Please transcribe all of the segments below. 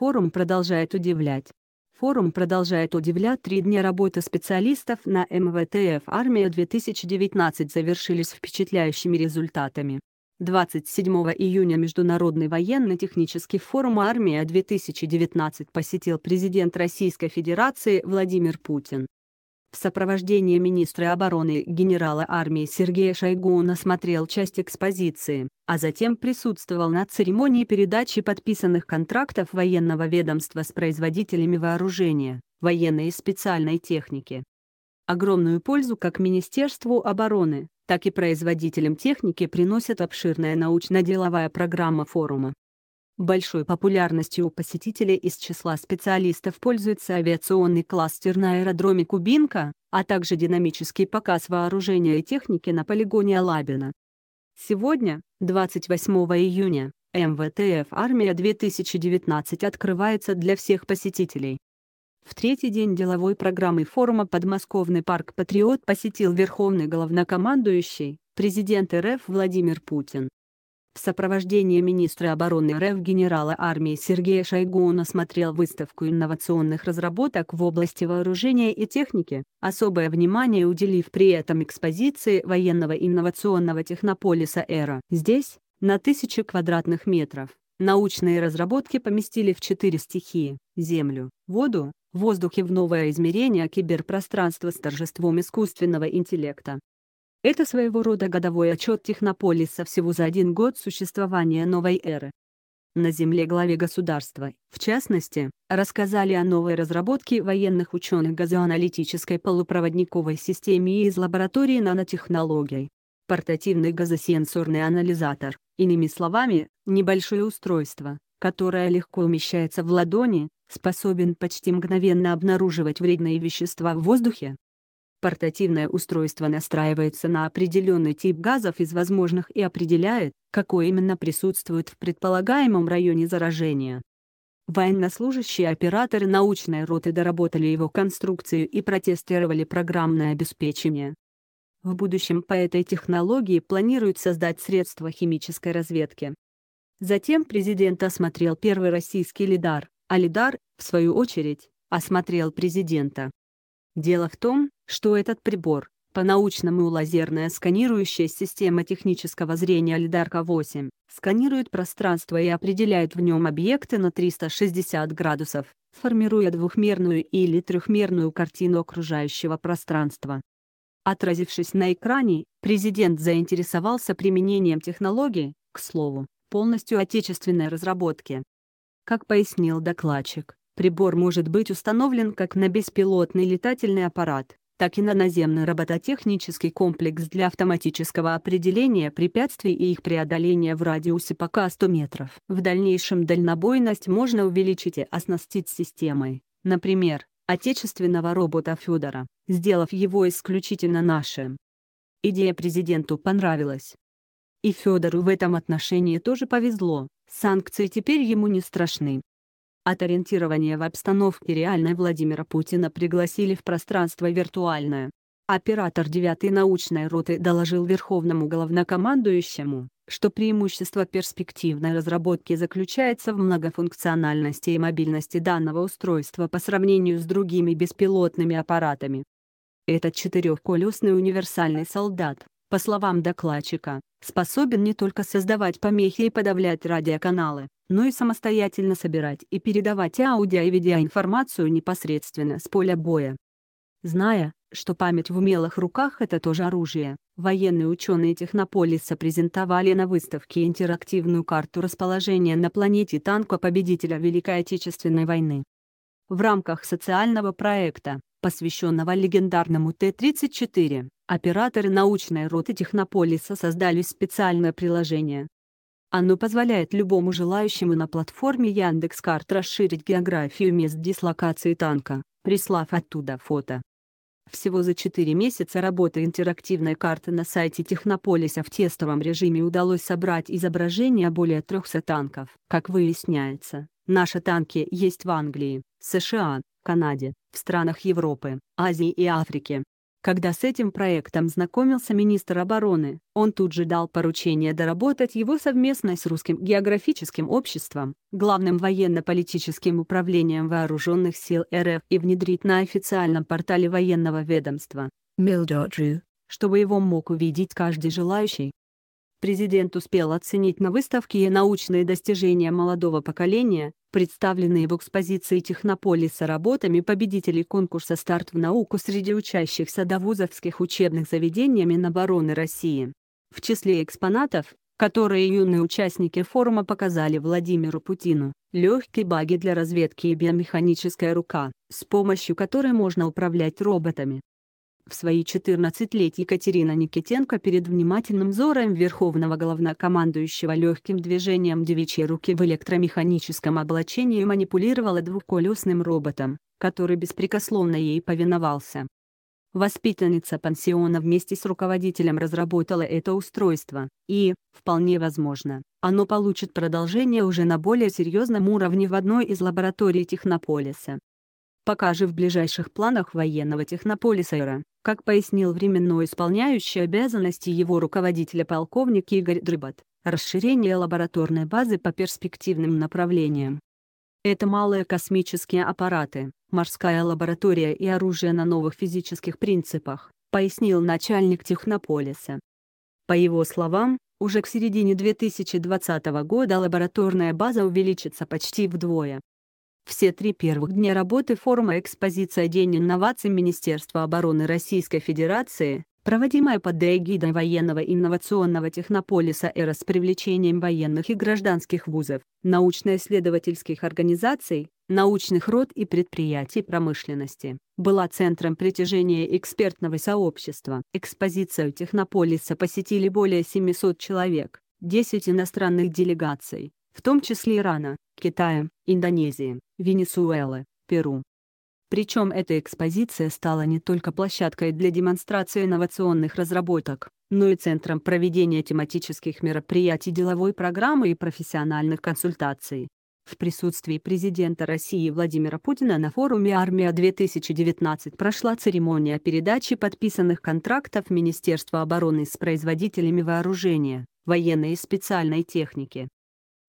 Форум продолжает удивлять. Форум продолжает удивлять. Три дня работы специалистов на МВТФ «Армия-2019» завершились впечатляющими результатами. 27 июня Международный военно-технический форум «Армия-2019» посетил президент Российской Федерации Владимир Путин в сопровождении министра обороны генерала армии Сергея Шойгу он осмотрел часть экспозиции, а затем присутствовал на церемонии передачи подписанных контрактов военного ведомства с производителями вооружения, военной и специальной техники. Огромную пользу как Министерству обороны, так и производителям техники приносит обширная научно-деловая программа форума. Большой популярностью у посетителей из числа специалистов пользуется авиационный кластер на аэродроме Кубинка, а также динамический показ вооружения и техники на полигоне Алабина. Сегодня, 28 июня, МВТФ «Армия-2019» открывается для всех посетителей. В третий день деловой программы форума подмосковный парк «Патриот» посетил верховный главнокомандующий, президент РФ Владимир Путин в сопровождении министра обороны РФ генерала армии Сергея Шойгу он осмотрел выставку инновационных разработок в области вооружения и техники, особое внимание уделив при этом экспозиции военного инновационного технополиса «Эра». Здесь, на 1000 квадратных метров, научные разработки поместили в четыре стихии – землю, воду, воздух и в новое измерение киберпространства с торжеством искусственного интеллекта. Это своего рода годовой отчет технополиса всего за один год существования новой эры. На земле главе государства, в частности, рассказали о новой разработке военных ученых газоаналитической полупроводниковой системе из лаборатории нанотехнологий. Портативный газосенсорный анализатор, иными словами, небольшое устройство, которое легко умещается в ладони, способен почти мгновенно обнаруживать вредные вещества в воздухе, Портативное устройство настраивается на определенный тип газов из возможных и определяет, какой именно присутствует в предполагаемом районе заражения. Военнослужащие операторы научной роты доработали его конструкцию и протестировали программное обеспечение. В будущем по этой технологии планируют создать средства химической разведки. Затем президент осмотрел первый российский лидар, а лидар, в свою очередь, осмотрел президента. Дело в том, что этот прибор, по-научному лазерная сканирующая система технического зрения Лидарка-8, сканирует пространство и определяет в нем объекты на 360 градусов, формируя двухмерную или трехмерную картину окружающего пространства. Отразившись на экране, президент заинтересовался применением технологии, к слову, полностью отечественной разработки. Как пояснил докладчик, прибор может быть установлен как на беспилотный летательный аппарат, так и на наземный робототехнический комплекс для автоматического определения препятствий и их преодоления в радиусе пока 100 метров. В дальнейшем дальнобойность можно увеличить и оснастить системой, например, отечественного робота Федора, сделав его исключительно нашим. Идея президенту понравилась. И Федору в этом отношении тоже повезло, санкции теперь ему не страшны. От ориентирования в обстановке реальной Владимира Путина пригласили в пространство виртуальное. Оператор 9 научной роты доложил Верховному главнокомандующему, что преимущество перспективной разработки заключается в многофункциональности и мобильности данного устройства по сравнению с другими беспилотными аппаратами. Этот четырехколесный универсальный солдат, по словам докладчика, способен не только создавать помехи и подавлять радиоканалы, но и самостоятельно собирать и передавать аудио и видеоинформацию непосредственно с поля боя. Зная, что память в умелых руках – это тоже оружие, военные ученые Технополиса презентовали на выставке интерактивную карту расположения на планете танка победителя Великой Отечественной войны. В рамках социального проекта, посвященного легендарному Т-34, операторы научной роты Технополиса создали специальное приложение, оно позволяет любому желающему на платформе Яндекс.Карт расширить географию мест дислокации танка, прислав оттуда фото. Всего за 4 месяца работы интерактивной карты на сайте Технополиса в тестовом режиме удалось собрать изображения более 300 танков. Как выясняется, наши танки есть в Англии, США, Канаде, в странах Европы, Азии и Африки. Когда с этим проектом знакомился министр обороны, он тут же дал поручение доработать его совместно с Русским географическим обществом, главным военно-политическим управлением Вооруженных сил РФ и внедрить на официальном портале военного ведомства, Mil.ru, чтобы его мог увидеть каждый желающий. Президент успел оценить на выставке научные достижения молодого поколения, представленные в экспозиции Технополиса работами победителей конкурса «Старт в науку» среди учащихся до вузовских учебных заведений Минобороны России. В числе экспонатов, которые юные участники форума показали Владимиру Путину, легкие баги для разведки и биомеханическая рука, с помощью которой можно управлять роботами. В свои 14 лет Екатерина Никитенко перед внимательным взором верховного главнокомандующего легким движением девичьей руки в электромеханическом облачении манипулировала двухколесным роботом, который беспрекословно ей повиновался. Воспитанница пансиона вместе с руководителем разработала это устройство, и, вполне возможно, оно получит продолжение уже на более серьезном уровне в одной из лабораторий Технополиса пока же в ближайших планах военного технополисера, как пояснил временно исполняющий обязанности его руководителя полковник Игорь Дрыбат, расширение лабораторной базы по перспективным направлениям. Это малые космические аппараты, морская лаборатория и оружие на новых физических принципах, пояснил начальник Технополиса. По его словам, уже к середине 2020 года лабораторная база увеличится почти вдвое, все три первых дня работы форума «Экспозиция День инноваций Министерства обороны Российской Федерации», проводимая под эгидой военного инновационного технополиса «Эра» с привлечением военных и гражданских вузов, научно-исследовательских организаций, научных род и предприятий промышленности, была центром притяжения экспертного сообщества. Экспозицию технополиса посетили более 700 человек, 10 иностранных делегаций, в том числе Ирана, Китая, Индонезии, Венесуэлы, Перу. Причем эта экспозиция стала не только площадкой для демонстрации инновационных разработок, но и центром проведения тематических мероприятий деловой программы и профессиональных консультаций. В присутствии президента России Владимира Путина на форуме «Армия-2019» прошла церемония передачи подписанных контрактов Министерства обороны с производителями вооружения, военной и специальной техники.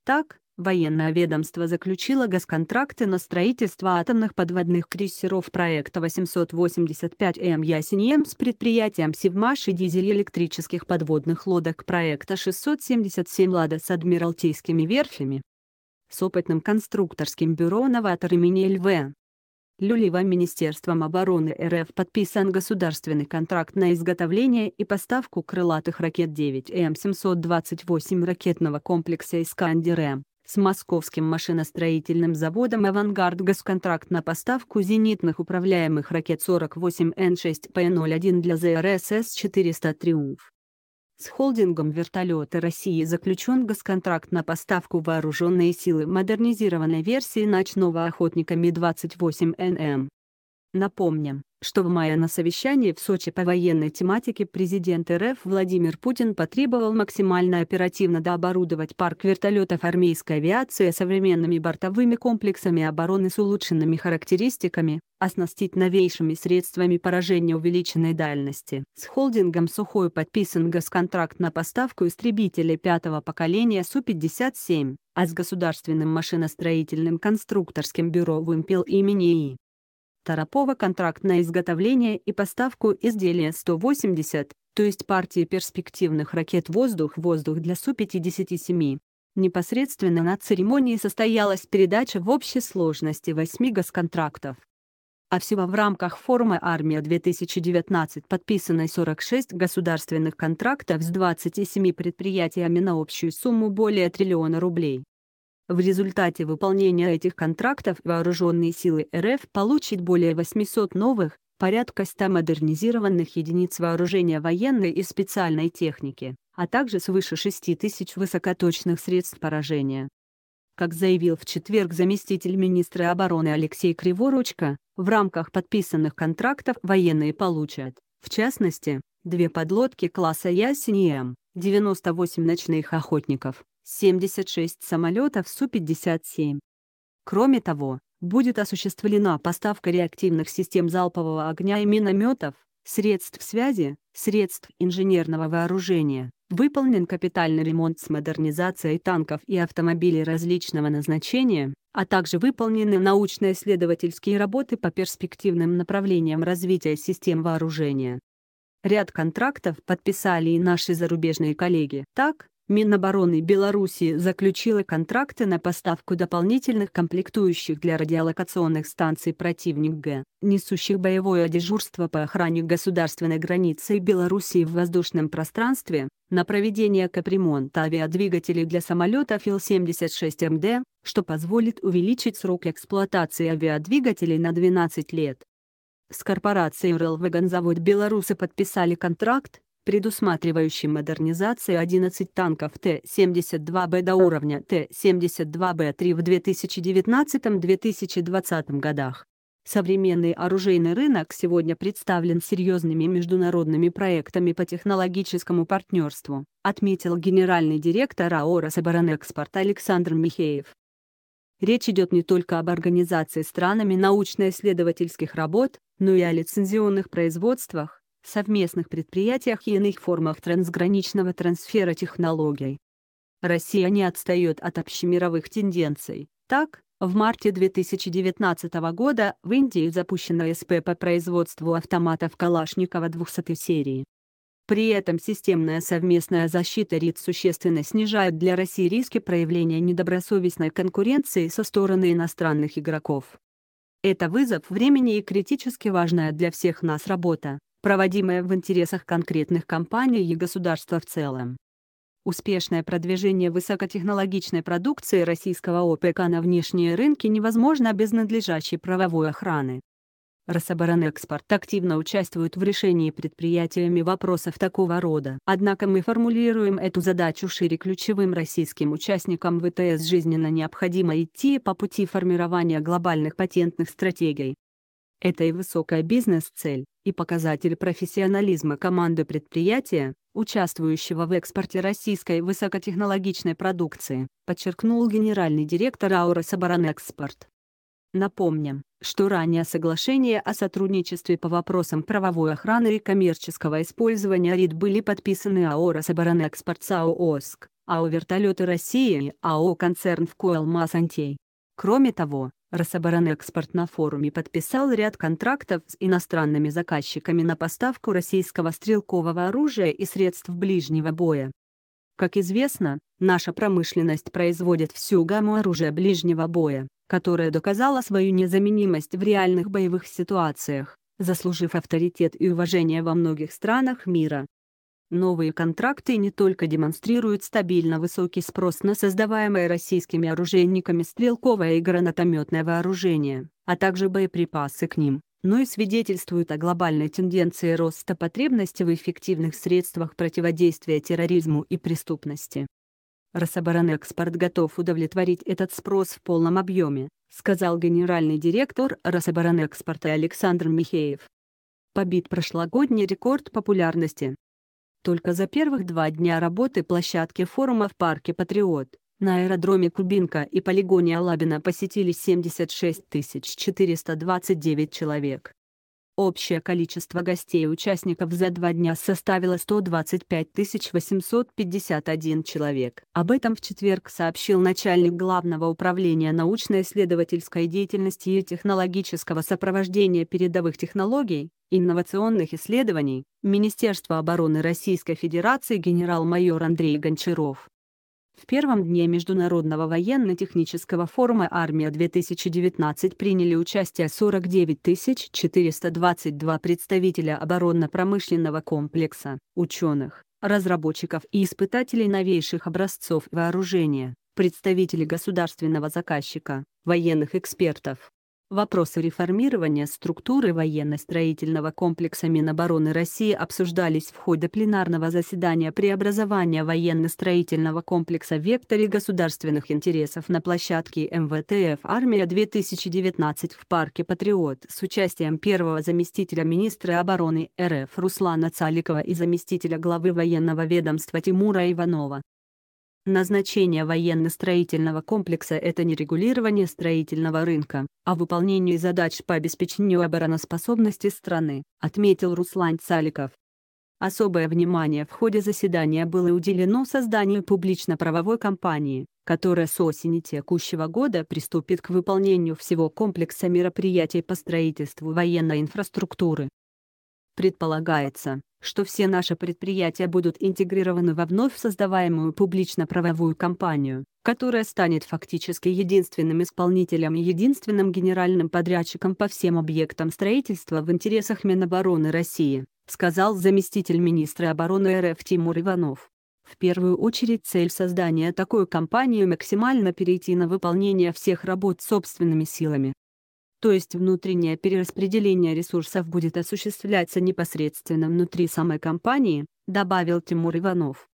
Так, Военное ведомство заключило госконтракты на строительство атомных подводных крейсеров проекта 885М ясень с предприятием «Севмаш» и дизель-электрических подводных лодок проекта 677 «Лада» с адмиралтейскими верфями. С опытным конструкторским бюро «Новатор» имени Л.В. Люлива Министерством обороны РФ подписан государственный контракт на изготовление и поставку крылатых ракет 9М728 ракетного комплекса «Искандер-М» с московским машиностроительным заводом «Авангард» госконтракт на поставку зенитных управляемых ракет 48Н6П01 для ЗРСС-400 «Триумф». С холдингом «Вертолеты России» заключен госконтракт на поставку вооруженной силы модернизированной версии ночного охотника Ми-28НМ. Напомним, что в мае на совещании в Сочи по военной тематике президент РФ Владимир Путин потребовал максимально оперативно дооборудовать парк вертолетов армейской авиации современными бортовыми комплексами обороны с улучшенными характеристиками, оснастить новейшими средствами поражения увеличенной дальности. С холдингом «Сухой» подписан госконтракт на поставку истребителей пятого поколения Су-57, а с государственным машиностроительным конструкторским бюро «Вымпел» имени И. Тарапова контракт на изготовление и поставку изделия 180, то есть партии перспективных ракет «Воздух-воздух» для Су-57. Непосредственно на церемонии состоялась передача в общей сложности 8 госконтрактов. А всего в рамках форума «Армия-2019» подписано 46 государственных контрактов с 27 предприятиями на общую сумму более триллиона рублей. В результате выполнения этих контрактов вооруженные силы РФ получат более 800 новых, порядка 100 модернизированных единиц вооружения военной и специальной техники, а также свыше 6 тысяч высокоточных средств поражения. Как заявил в четверг заместитель министра обороны Алексей Криворучка, в рамках подписанных контрактов военные получат, в частности, две подлодки класса Ясень и М, 98 ночных охотников, 76 самолетов Су-57. Кроме того, будет осуществлена поставка реактивных систем залпового огня и минометов, средств связи, средств инженерного вооружения, выполнен капитальный ремонт с модернизацией танков и автомобилей различного назначения, а также выполнены научно-исследовательские работы по перспективным направлениям развития систем вооружения. Ряд контрактов подписали и наши зарубежные коллеги. Так, Минобороны Белоруссии заключила контракты на поставку дополнительных комплектующих для радиолокационных станций «Противник Г», несущих боевое дежурство по охране государственной границы Белоруссии в воздушном пространстве, на проведение капремонта авиадвигателей для самолетов Ил-76МД, что позволит увеличить срок эксплуатации авиадвигателей на 12 лет. С корпорацией «РЛ Вагонзавод» белорусы подписали контракт, предусматривающий модернизацию 11 танков Т-72Б до уровня Т-72Б-3 в 2019-2020 годах. Современный оружейный рынок сегодня представлен серьезными международными проектами по технологическому партнерству, отметил генеральный директор АОРа «Соборонэкспорт» Александр Михеев. Речь идет не только об организации странами научно-исследовательских работ, но и о лицензионных производствах, совместных предприятиях и иных формах трансграничного трансфера технологий. Россия не отстает от общемировых тенденций. Так, в марте 2019 года в Индии запущено СП по производству автоматов Калашникова 200 серии. При этом системная совместная защита РИД существенно снижает для России риски проявления недобросовестной конкуренции со стороны иностранных игроков. Это вызов времени и критически важная для всех нас работа проводимое в интересах конкретных компаний и государства в целом. Успешное продвижение высокотехнологичной продукции российского ОПК на внешние рынки невозможно без надлежащей правовой охраны. Рособоронэкспорт активно участвует в решении предприятиями вопросов такого рода. Однако мы формулируем эту задачу шире ключевым российским участникам ВТС жизненно необходимо идти по пути формирования глобальных патентных стратегий. Это и высокая бизнес-цель, и показатель профессионализма команды предприятия, участвующего в экспорте российской высокотехнологичной продукции, подчеркнул генеральный директор Аурос Оборонэкспорт. Напомним, что ранее соглашения о сотрудничестве по вопросам правовой охраны и коммерческого использования РИД были подписаны АО «Рособоронэкспорт» с АО «ОСК», АО «Вертолеты России» и АО «Концерн в Коэлмас Антей». Кроме того, Рособоронэкспорт на форуме подписал ряд контрактов с иностранными заказчиками на поставку российского стрелкового оружия и средств ближнего боя. Как известно, наша промышленность производит всю гамму оружия ближнего боя, которая доказала свою незаменимость в реальных боевых ситуациях, заслужив авторитет и уважение во многих странах мира. Новые контракты не только демонстрируют стабильно высокий спрос на создаваемое российскими оружейниками стрелковое и гранатометное вооружение, а также боеприпасы к ним, но и свидетельствуют о глобальной тенденции роста потребности в эффективных средствах противодействия терроризму и преступности. «Рособоронэкспорт готов удовлетворить этот спрос в полном объеме», сказал генеральный директор «Рособоронэкспорта» Александр Михеев. Побит прошлогодний рекорд популярности, только за первых два дня работы площадки форума в парке «Патриот» на аэродроме Кубинка и полигоне Алабина посетили 76 429 человек. Общее количество гостей и участников за два дня составило 125 851 человек. Об этом в четверг сообщил начальник Главного управления научно-исследовательской деятельности и технологического сопровождения передовых технологий, инновационных исследований Министерства обороны Российской Федерации генерал-майор Андрей Гончаров. В первом дне Международного военно-технического форума «Армия-2019» приняли участие 49 422 представителя оборонно-промышленного комплекса, ученых, разработчиков и испытателей новейших образцов вооружения, представителей государственного заказчика, военных экспертов, Вопросы реформирования структуры военно-строительного комплекса Минобороны России обсуждались в ходе пленарного заседания преобразования военно-строительного комплекса в векторе государственных интересов на площадке МВТФ «Армия-2019» в парке «Патриот» с участием первого заместителя министра обороны РФ Руслана Цаликова и заместителя главы военного ведомства Тимура Иванова. Назначение военно-строительного комплекса – это не регулирование строительного рынка, а выполнение задач по обеспечению обороноспособности страны, отметил Руслан Цаликов. Особое внимание в ходе заседания было уделено созданию публично-правовой компании, которая с осени текущего года приступит к выполнению всего комплекса мероприятий по строительству военной инфраструктуры. Предполагается, что все наши предприятия будут интегрированы во вновь создаваемую публично-правовую компанию, которая станет фактически единственным исполнителем и единственным генеральным подрядчиком по всем объектам строительства в интересах Минобороны России, сказал заместитель министра обороны РФ Тимур Иванов. В первую очередь цель создания такой компании максимально перейти на выполнение всех работ собственными силами, то есть внутреннее перераспределение ресурсов будет осуществляться непосредственно внутри самой компании, добавил Тимур Иванов.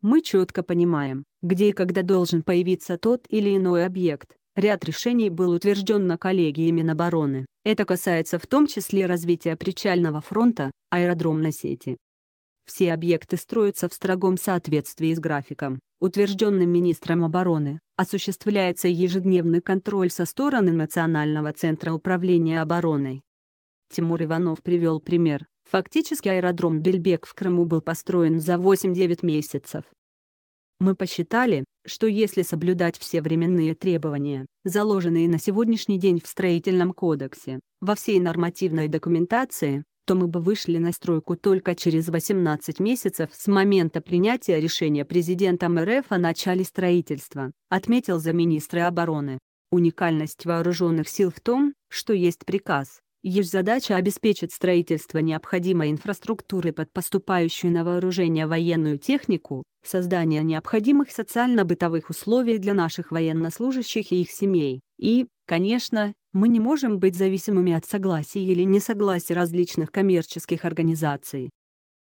Мы четко понимаем, где и когда должен появиться тот или иной объект. Ряд решений был утвержден на коллегии Минобороны. Это касается в том числе развития причального фронта, аэродромной сети, все объекты строятся в строгом соответствии с графиком, утвержденным министром обороны. Осуществляется ежедневный контроль со стороны Национального центра управления обороной. Тимур Иванов привел пример. Фактически аэродром Бельбек в Крыму был построен за 8-9 месяцев. Мы посчитали, что если соблюдать все временные требования, заложенные на сегодняшний день в строительном кодексе, во всей нормативной документации, то мы бы вышли на стройку только через 18 месяцев с момента принятия решения президентом РФ о начале строительства, отметил замминистра обороны. Уникальность вооруженных сил в том, что есть приказ. Есть задача обеспечить строительство необходимой инфраструктуры под поступающую на вооружение военную технику, создание необходимых социально-бытовых условий для наших военнослужащих и их семей, и, конечно, мы не можем быть зависимыми от согласия или несогласия различных коммерческих организаций.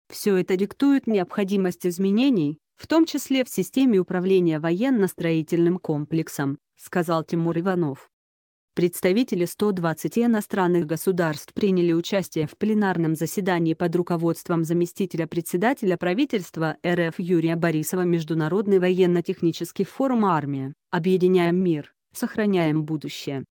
Все это диктует необходимость изменений, в том числе в системе управления военно-строительным комплексом, сказал Тимур Иванов. Представители 120 иностранных государств приняли участие в пленарном заседании под руководством заместителя председателя правительства РФ Юрия Борисова Международный военно-технический форум «Армия. Объединяем мир. Сохраняем будущее».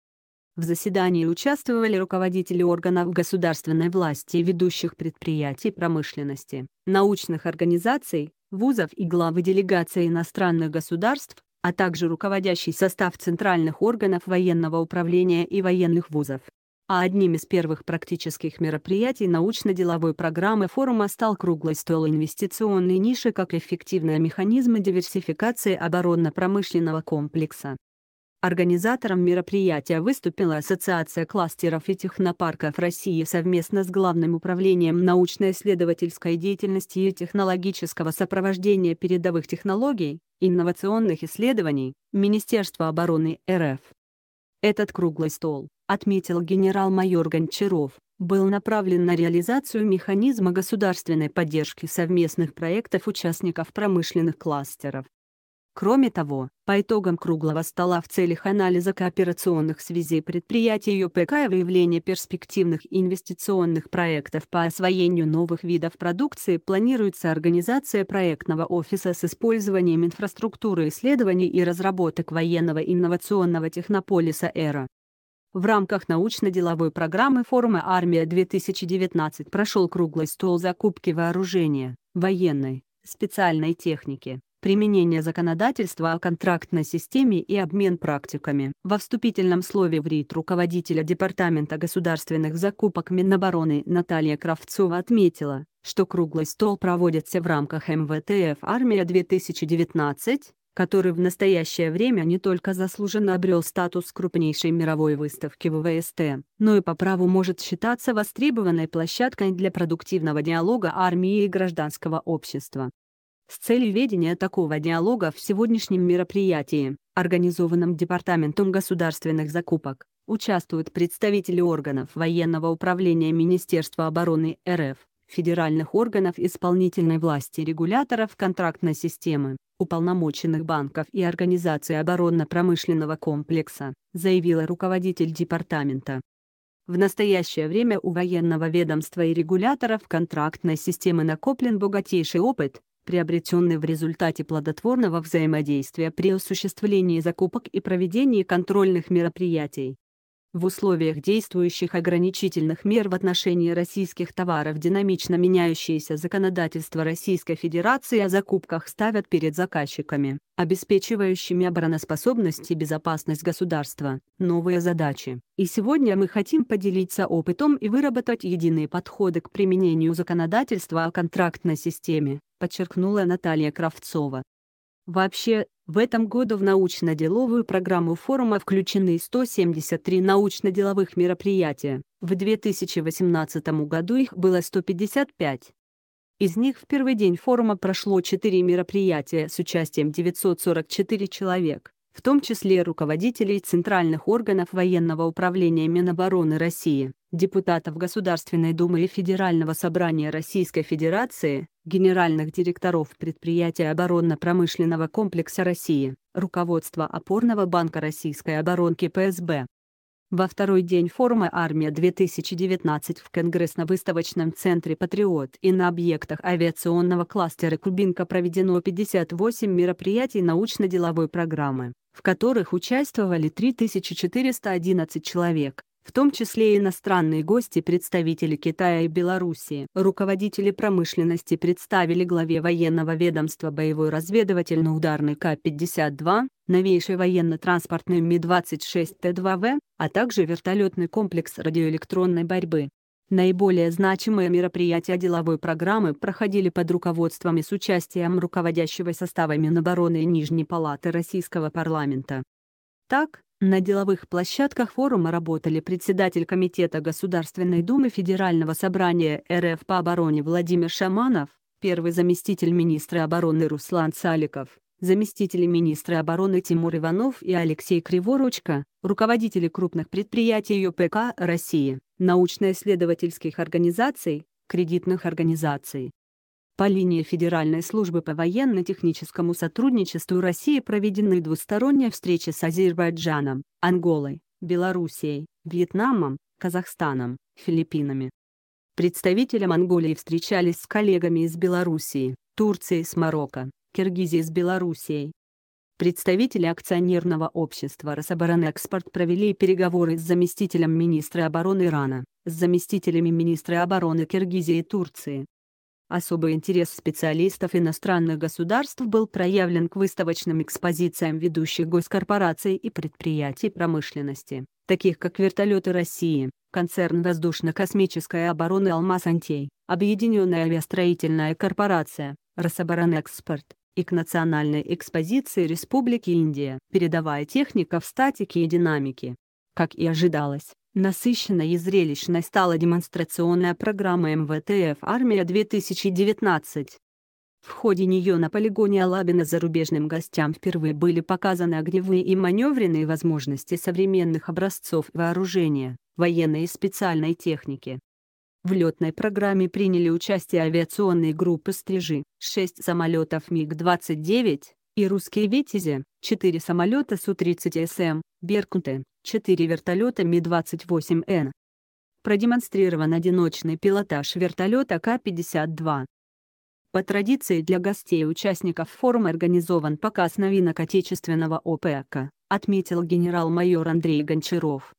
В заседании участвовали руководители органов государственной власти ведущих предприятий промышленности, научных организаций, вузов и главы делегаций иностранных государств, а также руководящий состав центральных органов военного управления и военных вузов. А одним из первых практических мероприятий научно-деловой программы форума стал круглый стол инвестиционной ниши как эффективные механизмы диверсификации оборонно-промышленного комплекса. Организатором мероприятия выступила Ассоциация кластеров и технопарков России совместно с Главным управлением научно-исследовательской деятельности и технологического сопровождения передовых технологий, инновационных исследований, Министерства обороны РФ. Этот круглый стол, отметил генерал-майор Гончаров, был направлен на реализацию механизма государственной поддержки совместных проектов участников промышленных кластеров. Кроме того, по итогам круглого стола в целях анализа кооперационных связей предприятий ЮПК и выявления перспективных инвестиционных проектов по освоению новых видов продукции планируется организация проектного офиса с использованием инфраструктуры исследований и разработок военного инновационного технополиса «Эра». В рамках научно-деловой программы форума «Армия-2019» прошел круглый стол закупки вооружения, военной, специальной техники, применение законодательства о контрактной системе и обмен практиками. Во вступительном слове в РИТ руководителя Департамента государственных закупок Минобороны Наталья Кравцова отметила, что круглый стол проводится в рамках МВТФ «Армия-2019», который в настоящее время не только заслуженно обрел статус крупнейшей мировой выставки ВВСТ, но и по праву может считаться востребованной площадкой для продуктивного диалога армии и гражданского общества с целью ведения такого диалога в сегодняшнем мероприятии, организованном Департаментом государственных закупок, участвуют представители органов военного управления Министерства обороны РФ, федеральных органов исполнительной власти регуляторов контрактной системы, уполномоченных банков и организаций оборонно-промышленного комплекса, заявила руководитель департамента. В настоящее время у военного ведомства и регуляторов контрактной системы накоплен богатейший опыт, приобретенный в результате плодотворного взаимодействия при осуществлении закупок и проведении контрольных мероприятий. В условиях действующих ограничительных мер в отношении российских товаров динамично меняющееся законодательство Российской Федерации о закупках ставят перед заказчиками, обеспечивающими обороноспособность и безопасность государства, новые задачи. И сегодня мы хотим поделиться опытом и выработать единые подходы к применению законодательства о контрактной системе, подчеркнула Наталья Кравцова. Вообще, в этом году в научно-деловую программу форума включены 173 научно-деловых мероприятия, в 2018 году их было 155. Из них в первый день форума прошло 4 мероприятия с участием 944 человек, в том числе руководителей центральных органов военного управления Минобороны России, депутатов Государственной Думы и Федерального собрания Российской Федерации, генеральных директоров предприятия оборонно-промышленного комплекса России, руководства опорного банка российской оборонки ПСБ. Во второй день форума «Армия-2019» в Конгрессно-выставочном центре «Патриот» и на объектах авиационного кластера «Кубинка» проведено 58 мероприятий научно-деловой программы, в которых участвовали 3411 человек в том числе иностранные гости представители Китая и Белоруссии. Руководители промышленности представили главе военного ведомства боевой разведывательно-ударный К-52, новейший военно-транспортный Ми-26Т-2В, а также вертолетный комплекс радиоэлектронной борьбы. Наиболее значимые мероприятия деловой программы проходили под руководством и с участием руководящего состава Минобороны и Нижней Палаты Российского парламента. Так, на деловых площадках форума работали председатель Комитета Государственной Думы Федерального собрания РФ по обороне Владимир Шаманов, первый заместитель министра обороны Руслан Саликов, заместители министра обороны Тимур Иванов и Алексей Криворучка, руководители крупных предприятий ЮПК России, научно-исследовательских организаций, кредитных организаций, по линии Федеральной службы по военно-техническому сотрудничеству России проведены двусторонние встречи с Азербайджаном, Анголой, Белоруссией, Вьетнамом, Казахстаном, Филиппинами. Представители Монголии встречались с коллегами из Белоруссии, Турции с Марокко, Киргизии с Белоруссией. Представители акционерного общества «Рособоронэкспорт» провели переговоры с заместителем министра обороны Ирана, с заместителями министра обороны Киргизии и Турции, Особый интерес специалистов иностранных государств был проявлен к выставочным экспозициям ведущих госкорпораций и предприятий промышленности, таких как «Вертолеты России», концерн воздушно-космической обороны «Алмаз-Антей», Объединенная авиастроительная корпорация, «Рособоронэкспорт» и к Национальной экспозиции Республики Индия, передавая техника в статике и динамике. Как и ожидалось, Насыщенной и зрелищной стала демонстрационная программа МВТФ «Армия-2019». В ходе нее на полигоне Алабина зарубежным гостям впервые были показаны огневые и маневренные возможности современных образцов вооружения, военной и специальной техники. В летной программе приняли участие авиационные группы «Стрижи», 6 самолетов МиГ-29, и русские «Витязи», 4 самолета Су-30СМ, «Беркуты», 4 вертолета Ми-28Н. Продемонстрирован одиночный пилотаж вертолета К-52. По традиции для гостей и участников форума организован показ новинок отечественного ОПК, отметил генерал-майор Андрей Гончаров.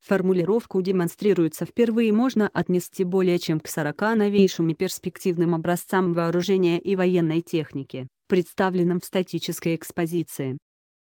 Формулировку демонстрируется впервые можно отнести более чем к 40 новейшим и перспективным образцам вооружения и военной техники, представленном в статической экспозиции.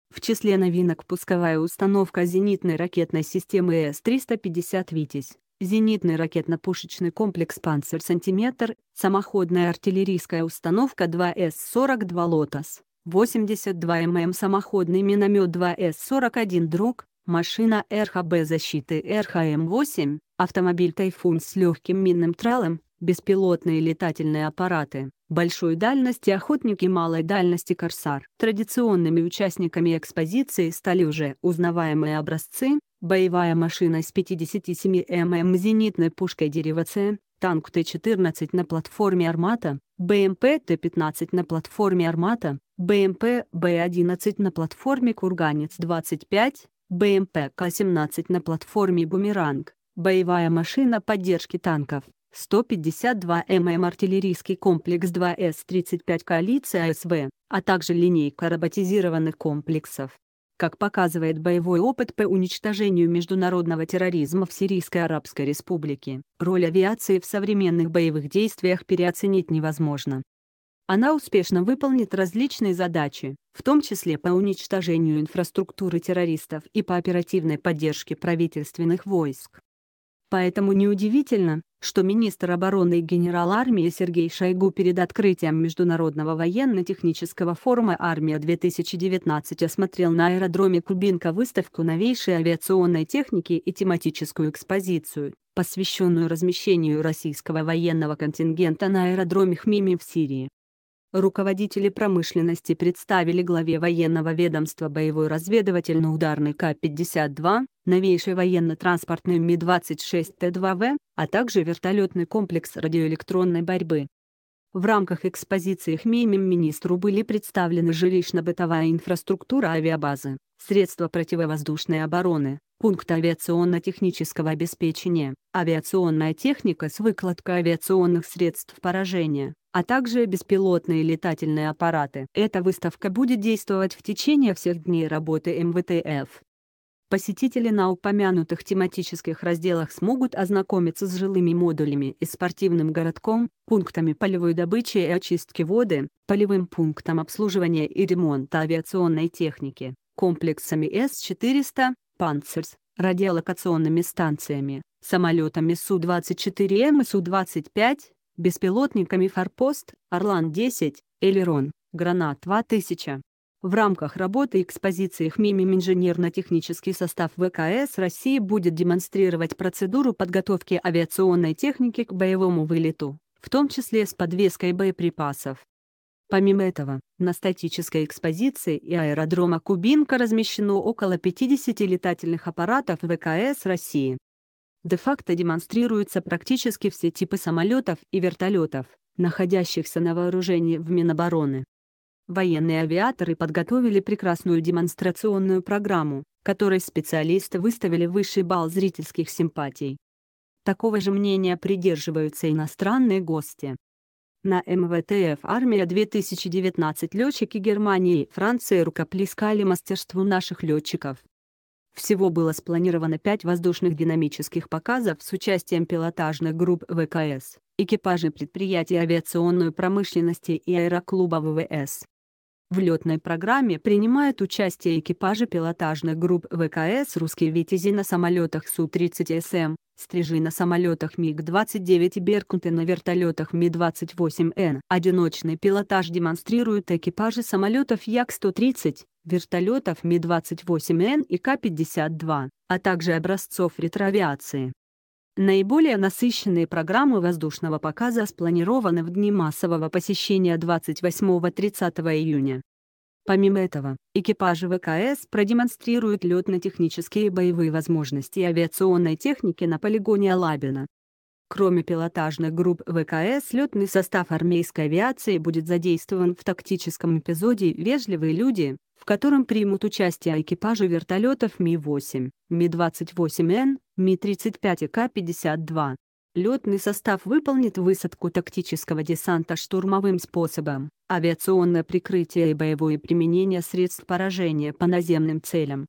В числе новинок пусковая установка зенитной ракетной системы С-350 «Витязь», зенитный ракетно-пушечный комплекс «Панцирь Сантиметр», самоходная артиллерийская установка 2С-42 «Лотос», 82 ММ самоходный миномет 2С-41 «Друг», машина РХБ защиты РХМ-8, автомобиль «Тайфун» с легким минным тралом, беспилотные летательные аппараты большой дальности охотники малой дальности «Корсар». Традиционными участниками экспозиции стали уже узнаваемые образцы, боевая машина с 57 мм зенитной пушкой дерева танк Т-14 на платформе «Армата», БМП эм Т-15 на платформе «Армата», БМП эм Б-11 на платформе «Курганец-25», БМП К-17 на платформе «Бумеранг», боевая машина поддержки танков, 152 ММ артиллерийский комплекс 2С-35 коалиция СВ, а также линейка роботизированных комплексов. Как показывает боевой опыт по уничтожению международного терроризма в Сирийской Арабской Республике, роль авиации в современных боевых действиях переоценить невозможно. Она успешно выполнит различные задачи, в том числе по уничтожению инфраструктуры террористов и по оперативной поддержке правительственных войск. Поэтому неудивительно, что министр обороны и генерал армии Сергей Шойгу перед открытием Международного военно-технического форума «Армия-2019» осмотрел на аэродроме Кубинка выставку новейшей авиационной техники и тематическую экспозицию, посвященную размещению российского военного контингента на аэродроме Хмими в Сирии руководители промышленности представили главе военного ведомства боевой разведывательно-ударный К-52, новейший военно-транспортный Ми-26Т-2В, а также вертолетный комплекс радиоэлектронной борьбы. В рамках экспозиции ХМИМИМ министру были представлены жилищно-бытовая инфраструктура авиабазы, средства противовоздушной обороны, пункт авиационно-технического обеспечения, авиационная техника с выкладкой авиационных средств поражения, а также беспилотные летательные аппараты. Эта выставка будет действовать в течение всех дней работы МВТФ. Посетители на упомянутых тематических разделах смогут ознакомиться с жилыми модулями и спортивным городком, пунктами полевой добычи и очистки воды, полевым пунктом обслуживания и ремонта авиационной техники, комплексами С-400, «Панцерс», радиолокационными станциями, самолетами Су-24М и Су-25, беспилотниками «Форпост», «Орлан-10», «Элерон», «Гранат-2000». В рамках работы экспозиции «Хмимим» инженерно-технический состав ВКС России будет демонстрировать процедуру подготовки авиационной техники к боевому вылету, в том числе с подвеской боеприпасов. Помимо этого, на статической экспозиции и аэродрома Кубинка размещено около 50 летательных аппаратов ВКС России де-факто демонстрируются практически все типы самолетов и вертолетов, находящихся на вооружении в Минобороны. Военные авиаторы подготовили прекрасную демонстрационную программу, которой специалисты выставили высший балл зрительских симпатий. Такого же мнения придерживаются иностранные гости. На МВТФ «Армия-2019» летчики Германии и Франции рукоплескали мастерству наших летчиков. Всего было спланировано пять воздушных динамических показов с участием пилотажных групп ВКС, экипажей предприятий авиационной промышленности и аэроклуба ВВС. В летной программе принимают участие экипажи пилотажных групп ВКС «Русские Витязи» на самолетах Су-30СМ, Стрижи на самолетах МиГ-29 и Беркуты на вертолетах Ми-28Н. Одиночный пилотаж демонстрируют экипажи самолетов Як-130, вертолетов Ми-28Н и К-52, а также образцов ретровиации. Наиболее насыщенные программы воздушного показа спланированы в дни массового посещения 28-30 июня. Помимо этого, экипажи ВКС продемонстрируют летно-технические и боевые возможности авиационной техники на полигоне Алабина. Кроме пилотажных групп ВКС, летный состав армейской авиации будет задействован в тактическом эпизоде «Вежливые люди», в котором примут участие экипажи вертолетов Ми-8, Ми-28Н, Ми-35 и К-52. Летный состав выполнит высадку тактического десанта штурмовым способом, авиационное прикрытие и боевое применение средств поражения по наземным целям.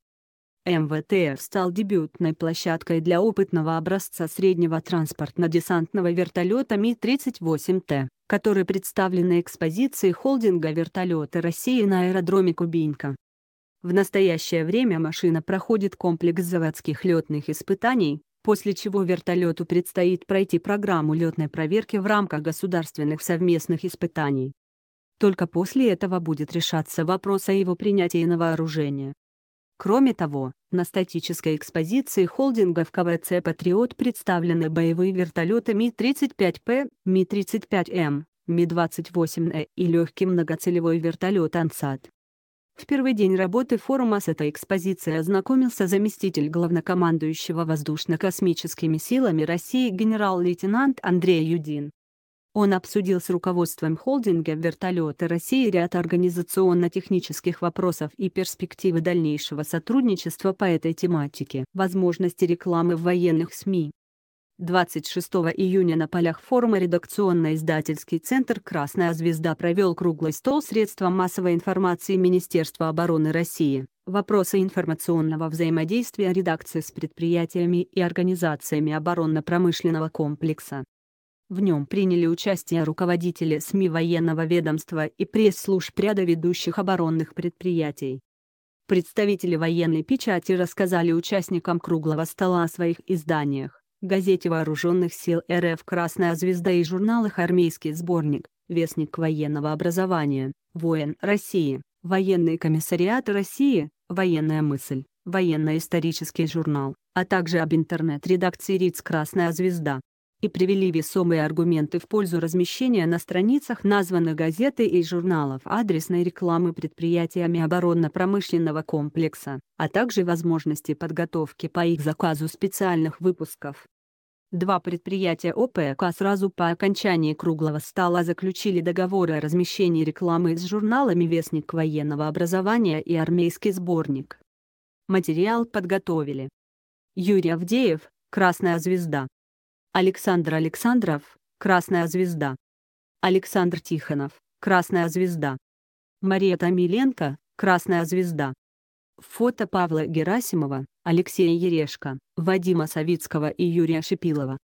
МВТР стал дебютной площадкой для опытного образца среднего транспортно-десантного вертолета Ми-38Т, который представлен на экспозиции холдинга «Вертолеты России» на аэродроме Кубинка. В настоящее время машина проходит комплекс заводских летных испытаний, после чего вертолету предстоит пройти программу летной проверки в рамках государственных совместных испытаний. Только после этого будет решаться вопрос о его принятии на вооружение. Кроме того, на статической экспозиции холдинга в КВЦ «Патриот» представлены боевые вертолеты Ми-35П, Ми-35М, Ми-28Э и легкий многоцелевой вертолет «Ансат». В первый день работы форума с этой экспозицией ознакомился заместитель главнокомандующего воздушно-космическими силами России генерал-лейтенант Андрей Юдин. Он обсудил с руководством холдинга «Вертолеты России» ряд организационно-технических вопросов и перспективы дальнейшего сотрудничества по этой тематике, возможности рекламы в военных СМИ, 26 июня на полях форума редакционно-издательский центр «Красная звезда» провел круглый стол средством массовой информации Министерства обороны России «Вопросы информационного взаимодействия редакции с предприятиями и организациями оборонно-промышленного комплекса». В нем приняли участие руководители СМИ военного ведомства и пресс-служб ряда ведущих оборонных предприятий. Представители военной печати рассказали участникам круглого стола о своих изданиях газете Вооруженных сил РФ «Красная звезда» и журналах «Армейский сборник», «Вестник военного образования», «Воин России», «Военный комиссариат России», «Военная мысль», «Военно-исторический журнал», а также об интернет-редакции РИЦ «Красная звезда» и привели весомые аргументы в пользу размещения на страницах названных газеты и журналов адресной рекламы предприятиями оборонно-промышленного комплекса, а также возможности подготовки по их заказу специальных выпусков. Два предприятия ОПК сразу по окончании круглого стола заключили договоры о размещении рекламы с журналами «Вестник военного образования» и «Армейский сборник». Материал подготовили. Юрий Авдеев, «Красная звезда», Александр Александров, Красная звезда. Александр Тихонов, Красная звезда. Мария Томиленко, Красная звезда. Фото Павла Герасимова, Алексея Ерешка, Вадима Савицкого и Юрия Шипилова.